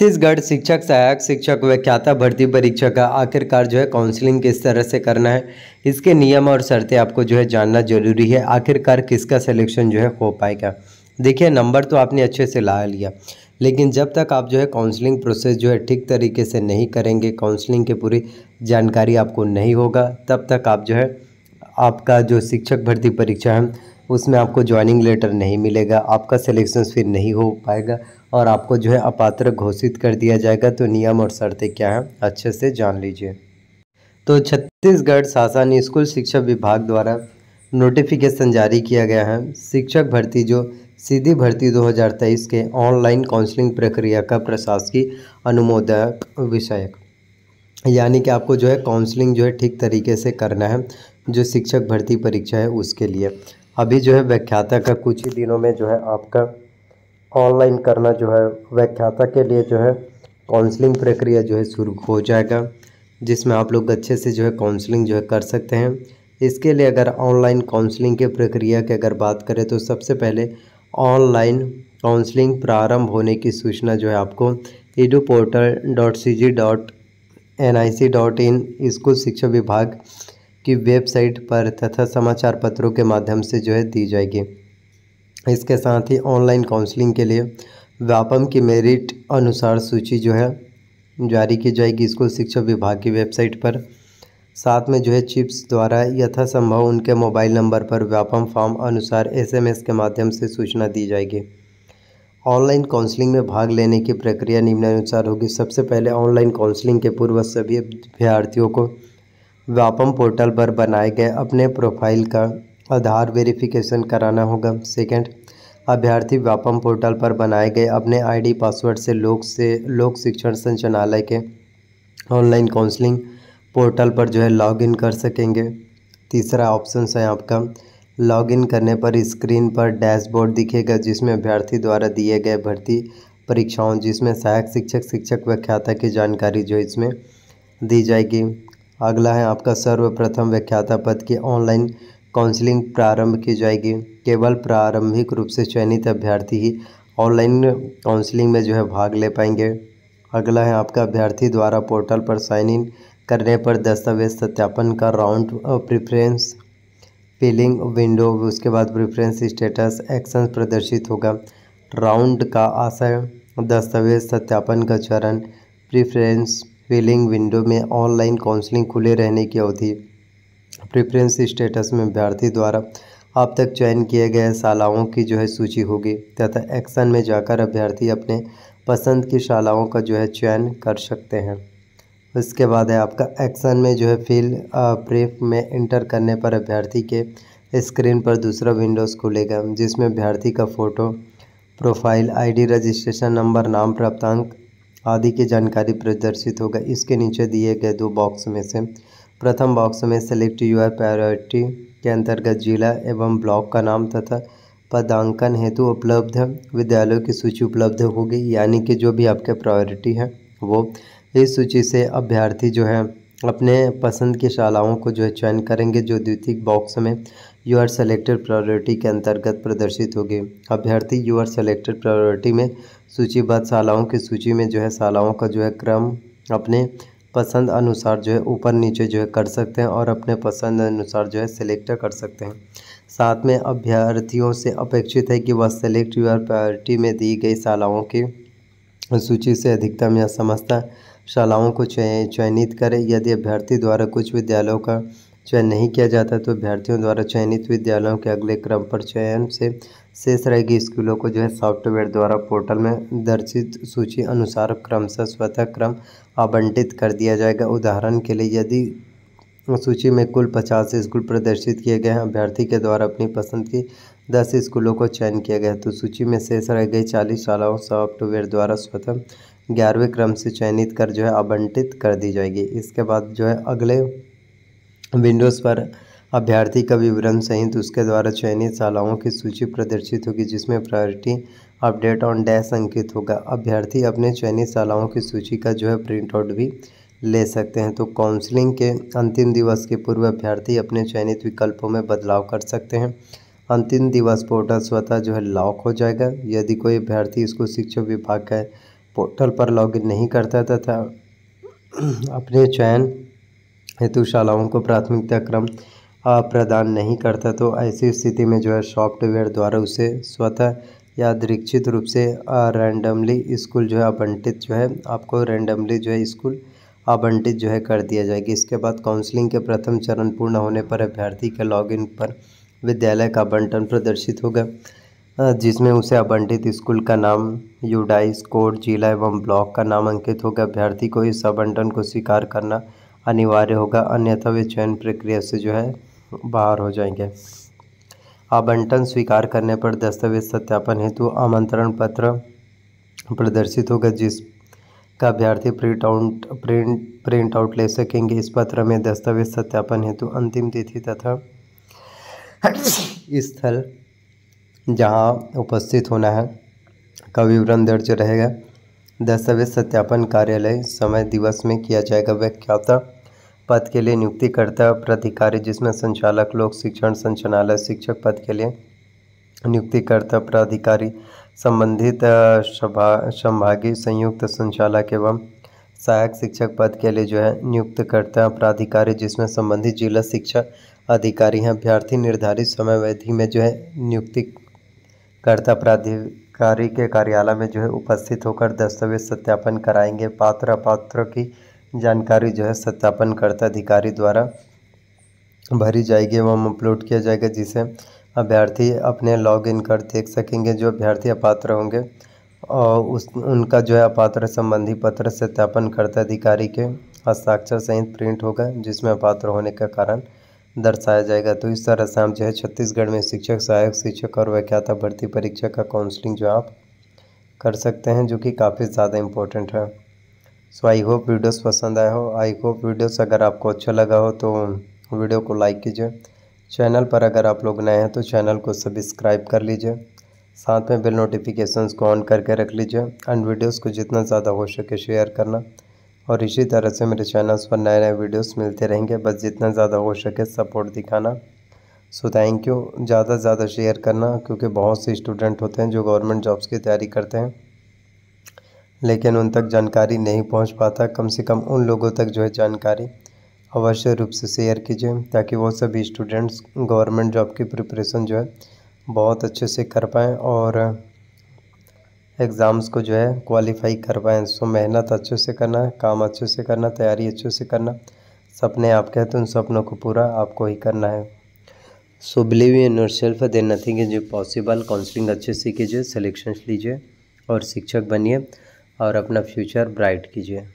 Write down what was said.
छत्तीसगढ़ शिक्षक सहायक शिक्षक व्याख्याता भर्ती परीक्षा का आखिरकार जो है काउंसलिंग किस तरह से करना है इसके नियम और शर्तें आपको जो है जानना जरूरी है आखिरकार किसका सिलेक्शन जो है हो पाएगा देखिए नंबर तो आपने अच्छे से ला लिया लेकिन जब तक आप जो है काउंसलिंग प्रोसेस जो है ठीक तरीके से नहीं करेंगे काउंसलिंग की पूरी जानकारी आपको नहीं होगा तब तक आप जो है आपका जो शिक्षक भर्ती परीक्षा है उसमें आपको ज्वाइनिंग लेटर नहीं मिलेगा आपका सिलेक्शन फिर नहीं हो पाएगा और आपको जो है अपात्र घोषित कर दिया जाएगा तो नियम और शर्तें क्या हैं अच्छे से जान लीजिए तो छत्तीसगढ़ शासन स्कूल शिक्षा विभाग द्वारा नोटिफिकेशन जारी किया गया है शिक्षक भर्ती जो सीधी भर्ती 2023 के ऑनलाइन काउंसलिंग प्रक्रिया का प्रशासकीय अनुमोदक विषयक यानी कि आपको जो है काउंसलिंग जो है ठीक तरीके से करना है जो शिक्षक भर्ती परीक्षा है उसके लिए अभी जो है व्याख्याता का कुछ ही दिनों में जो है आपका ऑनलाइन करना जो है व्याख्याता के लिए जो है काउंसलिंग प्रक्रिया जो है शुरू हो जाएगा जिसमें आप लोग अच्छे से जो है काउंसलिंग जो है कर सकते हैं इसके लिए अगर ऑनलाइन काउंसलिंग के प्रक्रिया की अगर बात करें तो सबसे पहले ऑनलाइन काउंसलिंग प्रारंभ होने की सूचना जो है आपको edu portal dot C G dot N I C dot in school शिक्षा विभाग की वेबसाइट पर तथा समाचार पत्रों के माध्यम से जो है दी जाएगी इसके साथ ही ऑनलाइन काउंसलिंग के लिए व्यापम की मेरिट अनुसार सूची जो है जारी की जाएगी स्कूल शिक्षा विभाग की वेबसाइट पर साथ में जो है चिप्स द्वारा यथासंभव उनके मोबाइल नंबर पर व्यापम फॉर्म अनुसार एसएमएस के माध्यम से सूचना दी जाएगी ऑनलाइन काउंसलिंग में भाग लेने की प्रक्रिया निम्नानुसार होगी सबसे पहले ऑनलाइन काउंसलिंग के पूर्व सभी विद्यार्थियों को व्यापम पोर्टल पर बनाए गए अपने प्रोफाइल का आधार वेरिफिकेशन कराना होगा सेकंड अभ्यर्थी व्यापम पोर्टल पर बनाए गए अपने आईडी पासवर्ड से लोक से लोक शिक्षण संचालय के ऑनलाइन काउंसलिंग पोर्टल पर जो है लॉगिन कर सकेंगे तीसरा ऑप्शन है आपका लॉगिन करने पर स्क्रीन पर डैशबोर्ड दिखेगा जिसमें अभ्यर्थी द्वारा दिए गए भर्ती परीक्षाओं जिसमें सहायक शिक्षक शिक्षक व्याख्याता की जानकारी जो इसमें दी जाएगी अगला है आपका सर्वप्रथम व्याख्याता पद की ऑनलाइन काउंसलिंग प्रारंभ की जाएगी केवल प्रारंभिक रूप से चयनित अभ्यर्थी ही ऑनलाइन काउंसलिंग में जो है भाग ले पाएंगे अगला है आपका अभ्यर्थी द्वारा पोर्टल पर साइन इन करने पर दस्तावेज सत्यापन का राउंड प्रिफ्रेंस पिलिंग विंडो उसके बाद प्रिफ्रेंस स्टेटस एक्शन प्रदर्शित होगा राउंड का आशय दस्तावेज सत्यापन का चरण प्रिफ्रेंस फिलिंग विंडो में ऑनलाइन काउंसलिंग खुले रहने की अवधि प्रेफरेंस स्टेटस में अभ्यर्थी द्वारा अब तक चयन किए गए शालाओं की जो है सूची होगी तथा एक्शन में जाकर अभ्यर्थी अपने पसंद की शालाओं का जो है चयन कर सकते हैं उसके बाद है आपका एक्शन में जो है फील प्रेफ में इंटर करने पर अभ्यर्थी के स्क्रीन पर दूसरा विंडोज़ खुलेगा जिसमें अभ्यर्थी का photo profile ID, registration number नाम प्राप्तांक आदि की जानकारी प्रदर्शित होगा इसके नीचे दिए गए दो बॉक्स में से प्रथम बॉक्स में सेलेक्ट यूर प्रायोरिटी के अंतर्गत जिला एवं ब्लॉक का नाम तथा पदांकन हेतु उपलब्ध विद्यालयों की सूची उपलब्ध होगी यानी कि जो भी आपके प्रायोरिटी है वो इस सूची से अभ्यर्थी जो है अपने पसंद की शालाओं को जो है चयन करेंगे जो द्वितीय बॉक्स में यू आर सेलेक्टेड प्रायोरिटी के अंतर्गत प्रदर्शित होगी अभ्यर्थी यू आर सेलेक्टेड प्रायोरिटी में सूचीबद्ध शालाओं की सूची में जो है शालाओं का जो है क्रम अपने पसंद अनुसार जो है ऊपर नीचे जो है कर सकते हैं और अपने पसंद अनुसार जो है सिलेक्ट कर सकते हैं साथ में अभ्यर्थियों से अपेक्षित है कि वह सेलेक्ट यूर प्रायोरिटी में दी गई शालाओं की सूची से अधिकतम या समस्त शालाओं को चयनित करें यदि अभ्यर्थी द्वारा कुछ विद्यालयों का चयन नहीं किया जाता तो अभ्यर्थियों द्वारा चयनित विद्यालयों के अगले क्रम पर चयन से शेष रह गए स्कूलों को जो है सॉफ्टवेयर द्वारा पोर्टल में दर्शित सूची अनुसार क्रमशः स्वतः क्रम आवंटित कर दिया जाएगा उदाहरण के लिए यदि सूची में कुल पचास स्कूल प्रदर्शित किए गए हैं अभ्यर्थी के द्वारा अपनी पसंद की दस स्कूलों को चयन किया गया तो सूची में शेष रह गई चालीस शालाओं सॉफ्टवेयर द्वारा स्वतः ग्यारहवें क्रम से चयनित कर जो है आवंटित कर दी जाएगी इसके बाद जो है अगले विंडोज़ पर अभ्यर्थी का विवरण सहित उसके द्वारा चयनित शालाओं की सूची प्रदर्शित होगी जिसमें प्रायोरिटी अपडेट ऑन डैश अंकित होगा अभ्यर्थी अपने चयनित शालाओं की सूची का जो है प्रिंट आउट भी ले सकते हैं तो काउंसलिंग के अंतिम दिवस के पूर्व अभ्यर्थी अपने चयनित विकल्पों में बदलाव कर सकते हैं अंतिम दिवस पोर्टल स्वतः जो है लॉक हो जाएगा यदि कोई अभ्यर्थी इसको शिक्षा विभाग का पोर्टल पर लॉगिन नहीं करता तथा अपने चयन हेतुशालाओं को प्राथमिकता क्रम प्रदान नहीं करता तो ऐसी स्थिति में जो है सॉफ्टवेयर द्वारा उसे स्वतः या दीक्षित रूप से रैंडमली स्कूल जो है आवंटित जो है आपको रैंडमली जो है स्कूल आवंटित जो है कर दिया जाएगी इसके बाद काउंसलिंग के प्रथम चरण पूर्ण होने पर अभ्यर्थी के लॉगिन पर विद्यालय का आवंटन प्रदर्शित होगा जिसमें उसे आवंटित स्कूल का नाम यूडाइस कोड जिला एवं ब्लॉक का नाम अंकित होगा अभ्यर्थी को इस आवंटन को स्वीकार करना अनिवार्य होगा अन्यथा वे चयन प्रक्रिया से जो है बाहर हो जाएंगे आवंटन स्वीकार करने पर दस्तावेज सत्यापन हेतु आमंत्रण पत्र प्रदर्शित होगा जिस का अभ्यर्थी print out print print out ले सकेंगे इस पत्र में दस्तावेज सत्यापन हेतु अंतिम तिथि तथा स्थल जहां उपस्थित होना है का विवरण दर्ज रहेगा दस्तावेज सत्यापन कार्यालय समय दिवस में किया जाएगा व्याख्याता पद के लिए नियुक्तिकर्ता प्राधिकारी जिसमें संचालक लोक शिक्षण संचालय शिक्षक पद के लिए नियुक्तिकर्ता प्राधिकारी संबंधित संभागीय संयुक्त संचालक एवं सहायक शिक्षक पद के लिए जो है नियुक्तकर्ता प्राधिकारी जिसमें संबंधित जिला शिक्षा अधिकारी हैं अभ्यर्थी निर्धारित समय अवधि में जो है नियुक्तिकर्ता प्राधि अधिकारी के कार्यालय में जो है उपस्थित होकर दस्तावेज सत्यापन कराएंगे पात्र अपात्र की जानकारी जो है सत्यापन करता अधिकारी द्वारा भरी जाएगी एवं अपलोड किया जाएगा जिसे अभ्यर्थी अपने लॉग इन कर देख सकेंगे जो अभ्यर्थी अपात्र होंगे और उस उनका जो है अपात्र संबंधी पत्र सत्यापन करता अधिकारी के हस्ताक्षर सहित प्रिंट होगा जिसमें अपात्र होने का कारण दर्शाया जाएगा तो इस तरह से आप जो है छत्तीसगढ़ में शिक्षक सहायक शिक्षक और व्याख्याता भर्ती परीक्षा का काउंसलिंग जो आप कर सकते हैं जो कि काफ़ी ज़्यादा इम्पोर्टेंट है सो आई होप वीडियोस पसंद आए हो आई होप वीडियोस अगर आपको अच्छा लगा हो तो वीडियो को लाइक कीजिए चैनल पर अगर आप लोग नए हैं तो चैनल को सब्सक्राइब कर लीजिए साथ में बिल नोटिफिकेशन को ऑन करके रख लीजिए एंड वीडियोज़ को जितना ज़्यादा हो सके शेयर करना और इसी तरह से मेरे चैनल्स पर नए नए वीडियोस मिलते रहेंगे बस जितना ज़्यादा हो सके सपोर्ट दिखाना सो थैंक यू ज़्यादा से ज़्यादा शेयर करना क्योंकि बहुत से स्टूडेंट होते हैं जो गवर्नमेंट जॉब्स की तैयारी करते हैं लेकिन उन तक जानकारी नहीं पहुंच पाता कम से कम उन लोगों तक जो है जानकारी अवश्य रूप से शेयर कीजिए ताकि वो सभी स्टूडेंट्स गवर्नमेंट जॉब की प्रिपरेशन जो है बहुत अच्छे से कर पाएँ और एग्ज़ाम्स को जो है क्वालिफाई कर पाएँ सो मेहनत अच्छे से करना काम अच्छे से करना तैयारी अच्छे से करना सपने आपके हैं तो उन सपनों को पूरा आपको ही करना है so believe in yourself then nothing is possible counselling अच्छे से कीजिए सिलेक्शंस लीजिए और शिक्षक बनिए और अपना फ्यूचर ब्राइट कीजिए